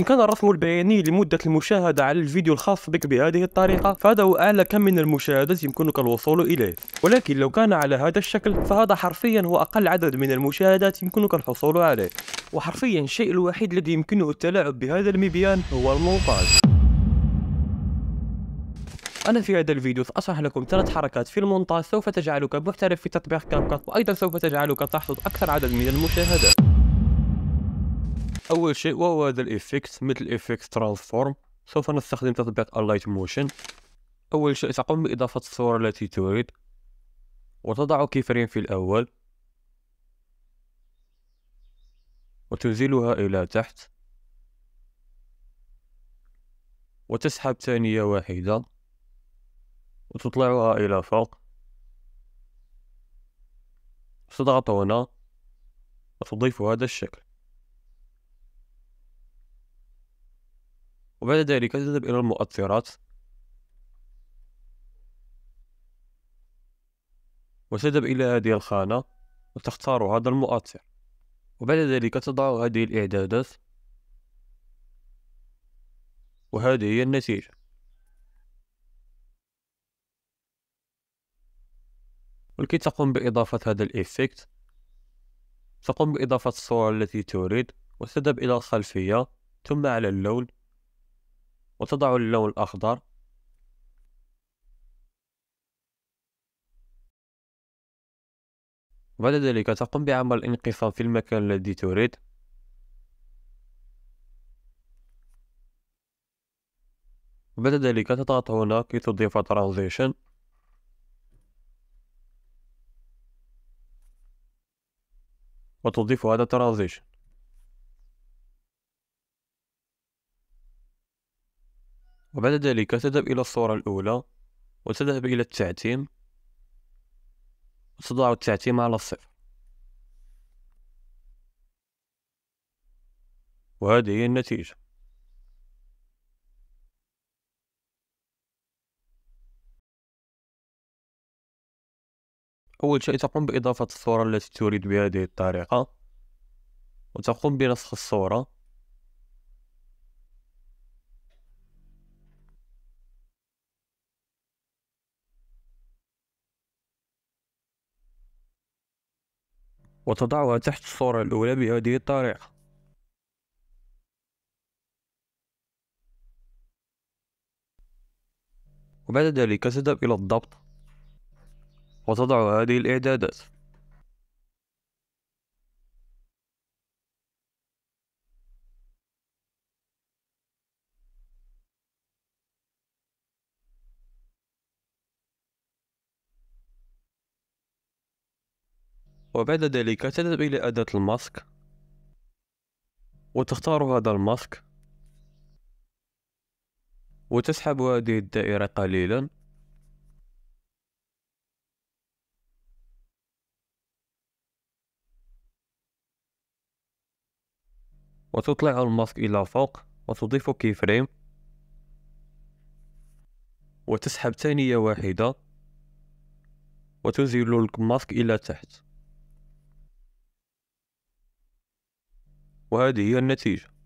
إن كان الرسم البياني لمدة المشاهدة على الفيديو الخاص بك بهذه الطريقة فهذا هو أعلى كم من المشاهدات يمكنك الوصول إليه ولكن لو كان على هذا الشكل فهذا حرفيا هو أقل عدد من المشاهدات يمكنك الحصول عليه وحرفيا الشيء الوحيد الذي يمكنه التلاعب بهذا المبيان هو المونتاج أنا في هذا الفيديو سأشرح لكم ثلاث حركات في المونتاج سوف تجعلك محترف في تطبيق كاب وأيضا سوف تجعلك تحصد أكثر عدد من المشاهدات اول شيء وهو هذا الايفكت مثل ايفكت ترانسفورم سوف نستخدم تطبيق اللايت موشن اول شيء تقوم باضافه الصوره التي تريد وتضع كيفرين في الاول وتنزلها الى تحت وتسحب ثانية واحدة وتطلعها إلى فوق وتضغط هنا وتضيف هذا الشكل وبعد ذلك تذهب إلى المؤثرات وتذهب إلى هذه الخانة وتختار هذا المؤثر وبعد ذلك تضع هذه الإعدادات وهذه هي النتيجة ولكي تقوم بإضافة هذا الإفكت تقوم بإضافة الصورة التي تريد وتذهب إلى الخلفية ثم على اللون وتضع اللون الأخضر بعد ذلك تقوم بعمل الانقسام في المكان الذي تريد بعد ذلك تضغط هنا كي تضيف ترانزيشن وتضيف هذا ترانزيشن وبعد ذلك تذهب إلى الصورة الأولى وتذهب إلى التعتيم وتضع التعتيم على الصفر وهذه هي النتيجة أول شيء تقوم بإضافة الصورة التي تريد بهذه الطريقة وتقوم بنسخ الصورة وتضعها تحت الصورة الأولى بهذه الطريقة وبعد ذلك تذهب إلى الضبط وتضع هذه الإعدادات وبعد ذلك تذهب إلى أداة الماسك وتختار هذا الماسك وتسحب هذه الدائرة قليلا وتطلع الماسك إلى فوق وتضيف فريم وتسحب ثانية واحدة وتنزل الماسك إلى تحت وهذه هي النتيجة